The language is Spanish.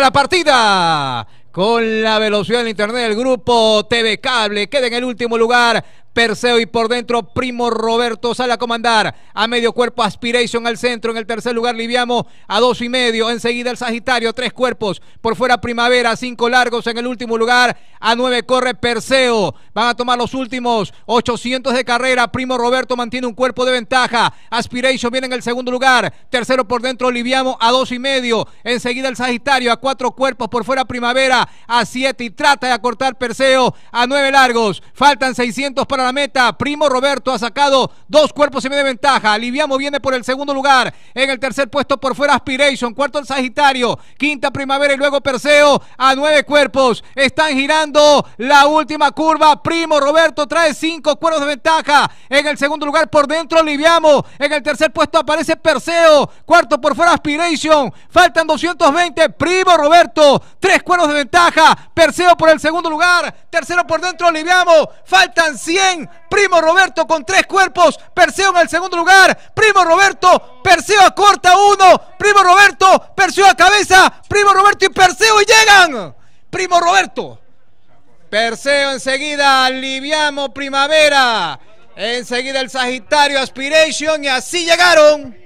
la partida con la velocidad del internet del grupo TV Cable. Queda en el último lugar Perseo y por dentro Primo Roberto sale a comandar a medio cuerpo Aspiration al centro en el tercer lugar Liviamo a dos y medio enseguida el Sagitario tres cuerpos por fuera Primavera cinco largos en el último lugar a nueve corre Perseo van a tomar los últimos 800 de carrera Primo Roberto mantiene un cuerpo de ventaja Aspiration viene en el segundo lugar tercero por dentro Liviamo a dos y medio enseguida el Sagitario a cuatro cuerpos por fuera Primavera a siete y trata de acortar Perseo a nueve largos faltan 600 para la meta. Primo Roberto ha sacado dos cuerpos y medio de ventaja. Liviamo viene por el segundo lugar. En el tercer puesto por fuera Aspiration. Cuarto el Sagitario. Quinta Primavera y luego Perseo a nueve cuerpos. Están girando la última curva. Primo Roberto trae cinco cuerpos de ventaja. En el segundo lugar por dentro Liviamo. En el tercer puesto aparece Perseo. Cuarto por fuera Aspiration. Faltan 220. Primo Roberto. Tres cuerpos de ventaja. Perseo por el segundo lugar. Tercero por dentro Liviamo. Faltan 100. Primo Roberto con tres cuerpos. Perseo en el segundo lugar. Primo Roberto. Perseo a corta uno. Primo Roberto. Perseo a cabeza. Primo Roberto y Perseo y llegan. Primo Roberto. Perseo enseguida. Aliviamos Primavera. Enseguida el Sagitario Aspiration. Y así llegaron.